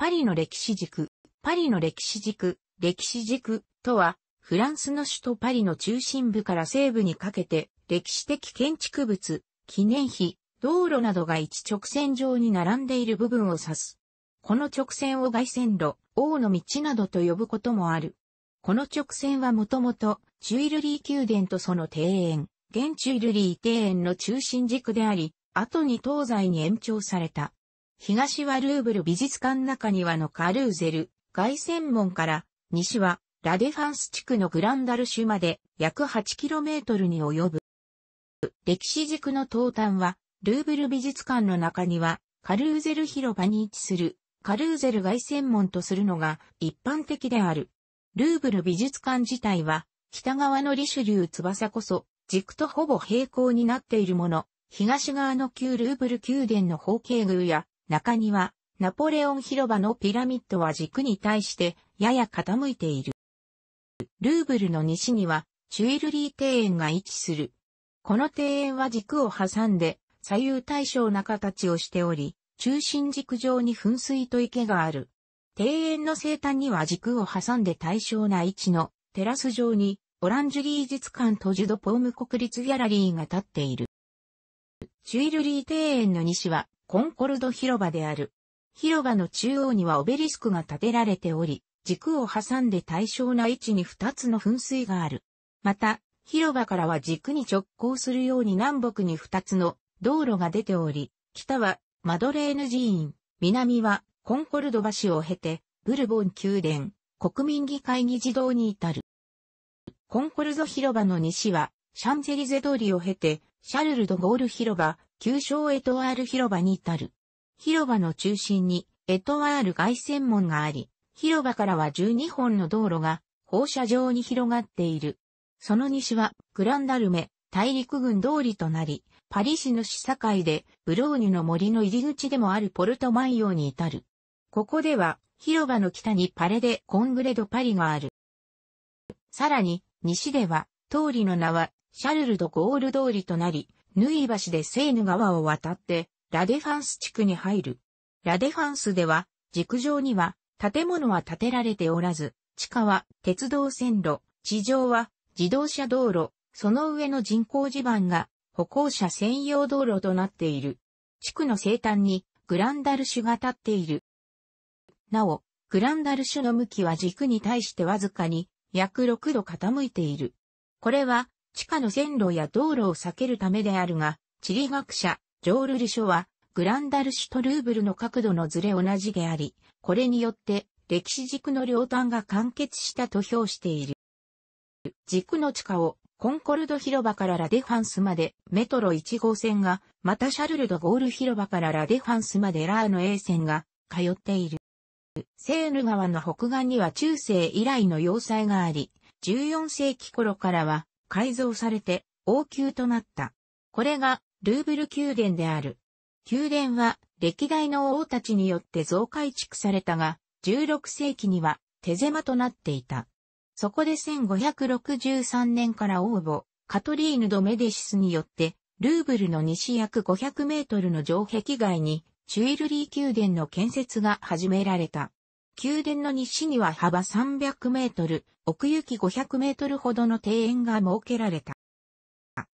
パリの歴史軸。パリの歴史軸、歴史軸とは、フランスの首都パリの中心部から西部にかけて、歴史的建築物、記念碑、道路などが一直線上に並んでいる部分を指す。この直線を外線路、王の道などと呼ぶこともある。この直線はもともと、チュイルリー宮殿とその庭園、現チュイルリー庭園の中心軸であり、後に東西に延長された。東はルーブル美術館中庭のカルーゼル、外線門から、西はラデファンス地区のグランダルシュまで約 8km に及ぶ。歴史軸の東端は、ルーブル美術館の中庭、カルーゼル広場に位置する、カルーゼル外線門とするのが一般的である。ルーブル美術館自体は、北側のリシュリュー翼こそ、軸とほぼ平行になっているもの、東側の旧ルーブル宮殿の方形宮や、中庭、ナポレオン広場のピラミッドは軸に対してやや傾いている。ルーブルの西にはチュイルリー庭園が位置する。この庭園は軸を挟んで左右対称な形をしており、中心軸上に噴水と池がある。庭園の生誕には軸を挟んで対称な位置のテラス上にオランジュリー術館とジュドポーム国立ギャラリーが立っている。チュイルリー庭園の西はコンコルド広場である。広場の中央にはオベリスクが建てられており、軸を挟んで対称な位置に2つの噴水がある。また、広場からは軸に直行するように南北に2つの道路が出ており、北はマドレーヌ寺院、南はコンコルド橋を経て、ブルボン宮殿、国民議会議事堂に至る。コンコルド広場の西は、シャンゼリゼ通りを経て、シャルルドゴール広場、旧称エトワール広場に至る。広場の中心にエトワール外線門があり、広場からは12本の道路が放射状に広がっている。その西はグランダルメ大陸軍通りとなり、パリ市の市境でブローニュの森の入り口でもあるポルトマイオに至る。ここでは広場の北にパレでコングレドパリがある。さらに西では通りの名はシャルルド・ゴール通りとなり、縫い橋でセーヌ川を渡って、ラデファンス地区に入る。ラデファンスでは、陸上には建物は建てられておらず、地下は鉄道線路、地上は自動車道路、その上の人工地盤が歩行者専用道路となっている。地区の西端にグランダルシュが立っている。なお、グランダルシュの向きは軸に対してわずかに約6度傾いている。これは地下の線路や道路を避けるためであるが、地理学者、ジョール・ルショは、グランダルシュとルーブルの角度のずれ同じであり、これによって歴史軸の両端が完結したと評している。軸の地下をコンコルド広場からラデファンスまでメトロ1号線が、またシャルルドゴール広場からラデファンスまでラーの A 線が通っている。セーヌ川の北岸には中世以来の要塞があり、14世紀頃からは改造されて王宮となった。これがルーブル宮殿である。宮殿は歴代の王たちによって増改築されたが、16世紀には手狭となっていた。そこで1563年から王母、カトリーヌ・ド・メデシスによって、ルーブルの西約500メートルの城壁外に、チュイルリー宮殿の建設が始められた。宮殿の西には幅300メートル、奥行き500メートルほどの庭園が設けられた。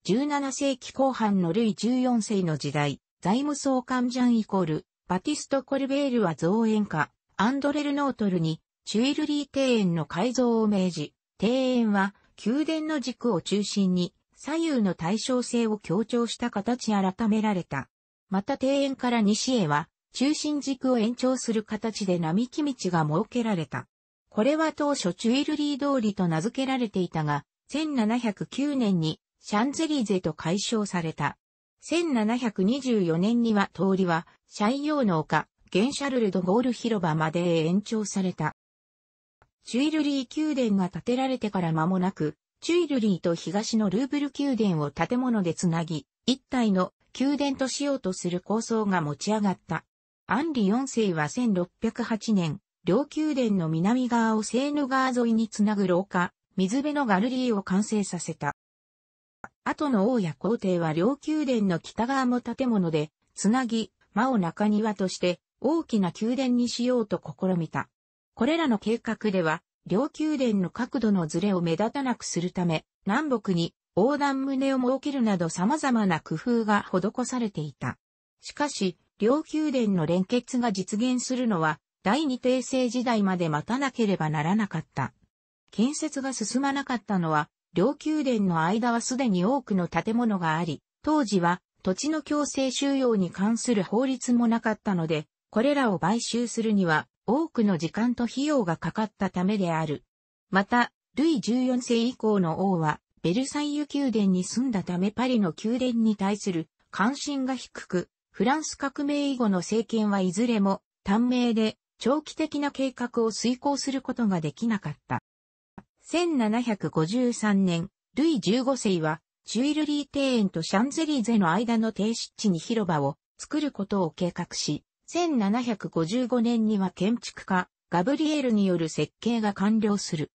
17世紀後半のルイ14世の時代、財務総監ジャンイコール、バティスト・コルベールは造園家、アンドレル・ノートルに、チュイルリー庭園の改造を命じ、庭園は宮殿の軸を中心に左右の対称性を強調した形改められた。また庭園から西へは中心軸を延長する形で並木道が設けられた。これは当初チュイルリー通りと名付けられていたが、1709年にシャンゼリーゼと解消された。1724年には通りは、シャインーの丘、ゲンシャルルドゴール広場まで延長された。チュイルリー宮殿が建てられてから間もなく、チュイルリーと東のルーブル宮殿を建物でつなぎ、一体の宮殿としようとする構想が持ち上がった。アンリ4世は1608年、両宮殿の南側をセーヌ川沿いにつなぐ廊下、水辺のガルリーを完成させた。後の王や皇帝は両宮殿の北側も建物で、つなぎ、間を中庭として大きな宮殿にしようと試みた。これらの計画では、両宮殿の角度のずれを目立たなくするため、南北に横断棟を設けるなど様々な工夫が施されていた。しかし、両宮殿の連結が実現するのは、第二帝政時代まで待たなければならなかった。建設が進まなかったのは、両宮殿の間はすでに多くの建物があり、当時は土地の強制収容に関する法律もなかったので、これらを買収するには多くの時間と費用がかかったためである。また、ルイ14世以降の王は、ベルサイユ宮殿に住んだためパリの宮殿に対する関心が低く、フランス革命以後の政権はいずれも短命で長期的な計画を遂行することができなかった。1753年、ルイ15世は、チュイルリー庭園とシャンゼリーゼの間の低湿地に広場を作ることを計画し、1755年には建築家、ガブリエルによる設計が完了する。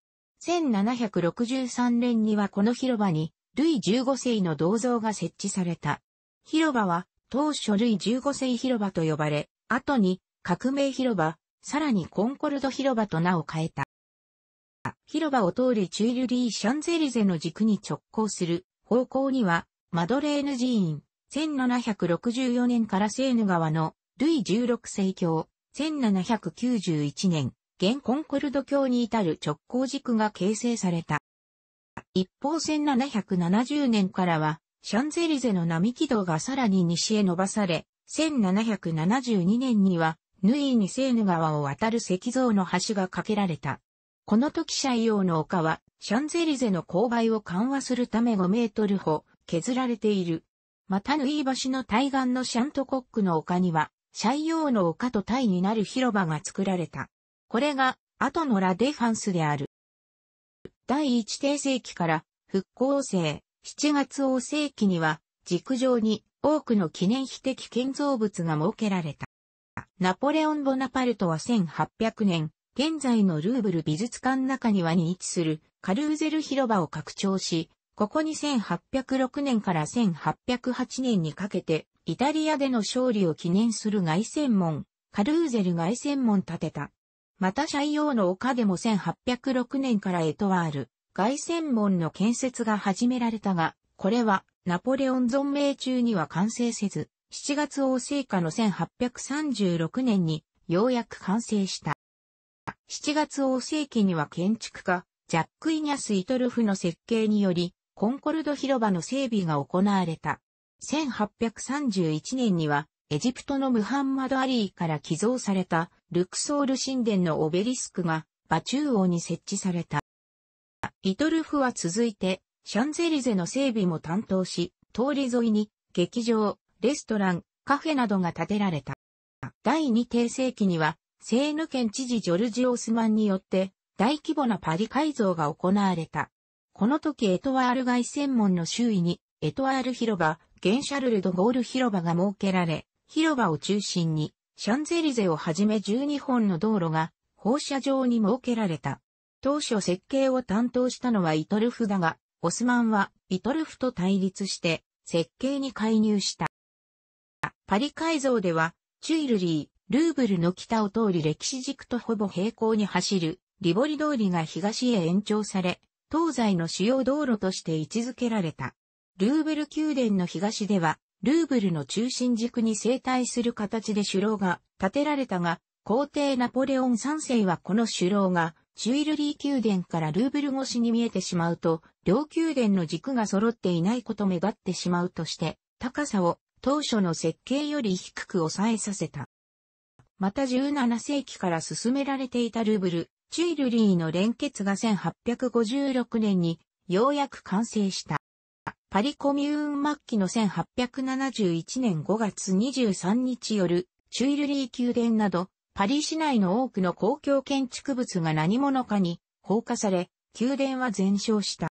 1763年にはこの広場に、ルイ15世の銅像が設置された。広場は、当初類15世広場と呼ばれ、後に革命広場、さらにコンコルド広場と名を変えた。広場を通りチュイルリー・シャンゼリゼの軸に直行する方向には、マドレーヌ寺院、1764年からセーヌ川のルイ16世教、1791年、現コンコルド教に至る直行軸が形成された。一方1770年からは、シャンゼリゼの並木道がさらに西へ伸ばされ、1772年には、ヌイーニセーヌ川を渡る石像の橋が架けられた。この時斜陽の丘は、シャンゼリゼの勾配を緩和するため5メートルほ、削られている。またヌイー橋の対岸のシャントコックの丘には、斜陽の丘と対になる広場が作られた。これが、後のラデファンスである。第一定世紀から、復興生、7月王世紀には、軸上に多くの記念碑的建造物が設けられた。ナポレオン・ボナパルトは1800年、現在のルーブル美術館中庭に位置するカルーゼル広場を拡張し、ここに1806年から1808年にかけて、イタリアでの勝利を記念する外旋門、カルーゼル外旋門建てた。また、シャイの丘でも1806年からエトワール、外線門の建設が始められたが、これはナポレオン存命中には完成せず、7月王政下の1836年にようやく完成した。7月王政期には建築家、ジャック・イニャス・イトルフの設計により、コンコルド広場の整備が行われた。1831年には、エジプトのムハンマド・アリーから寄贈された、ルクソール神殿のオベリスクが、バチュー王に設置された。リトルフは続いて、シャンゼリゼの整備も担当し、通り沿いに、劇場、レストラン、カフェなどが建てられた。第二帝世紀には、セーヌ県知事ジョルジ・オスマンによって、大規模なパリ改造が行われた。この時エトワール外専門の周囲に、エトワール広場、ゲンシャルル・ド・ゴール広場が設けられ、広場を中心に、シャンゼリゼをはじめ12本の道路が、放射状に設けられた。当初設計を担当したのはイトルフだが、オスマンはイトルフと対立して設計に介入した。パリ改造では、チュイルリー、ルーブルの北を通り歴史軸とほぼ平行に走る、リボリ通りが東へ延長され、東西の主要道路として位置づけられた。ルーブル宮殿の東では、ルーブルの中心軸に生態する形で首楼が建てられたが、皇帝ナポレオン3世はこの首楼がチュイルリー宮殿からルーブル越しに見えてしまうと、両宮殿の軸が揃っていないこと目立ってしまうとして、高さを当初の設計より低く抑えさせた。また17世紀から進められていたルーブル、チュイルリーの連結が1856年にようやく完成した。パリコミューン末期の1871年5月23日夜、チュイルリー宮殿などパリ市内の多くの公共建築物が何者かに放火され、宮殿は全焼した。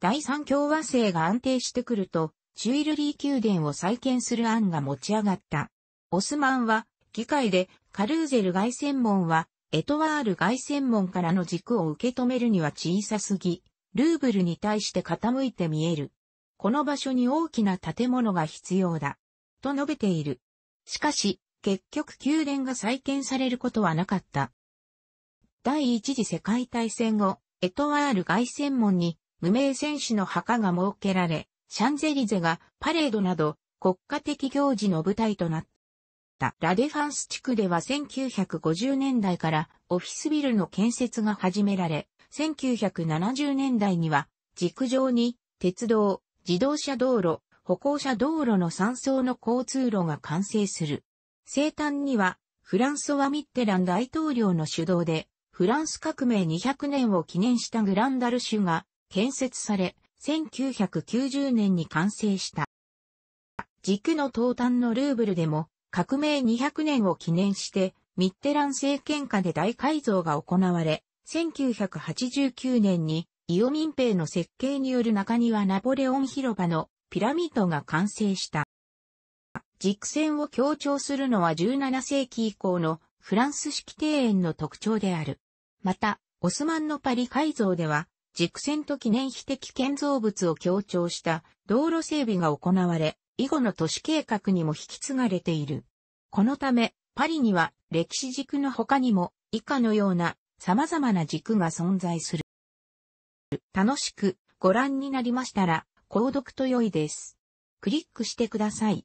第三共和制が安定してくると、チュイルリー宮殿を再建する案が持ち上がった。オスマンは、議会で、カルーゼル外専門は、エトワール外専門からの軸を受け止めるには小さすぎ、ルーブルに対して傾いて見える。この場所に大きな建物が必要だ。と述べている。しかし、結局宮殿が再建されることはなかった。第一次世界大戦後、エトワール凱旋門に無名戦士の墓が設けられ、シャンゼリゼがパレードなど国家的行事の舞台となった。ラデファンス地区では1950年代からオフィスビルの建設が始められ、1970年代には陸上に鉄道、自動車道路、歩行者道路の3層の交通路が完成する。生誕には、フランソワ・ミッテラン大統領の主導で、フランス革命200年を記念したグランダルシュが建設され、1990年に完成した。軸の東端のルーブルでも、革命200年を記念して、ミッテラン政権下で大改造が行われ、1989年に、イオ民兵の設計による中庭ナポレオン広場のピラミッドが完成した。軸線を強調するのは17世紀以降のフランス式庭園の特徴である。また、オスマンのパリ改造では、軸線と記念碑的建造物を強調した道路整備が行われ、以後の都市計画にも引き継がれている。このため、パリには歴史軸の他にも以下のような様々な軸が存在する。楽しくご覧になりましたら、購読と良いです。クリックしてください。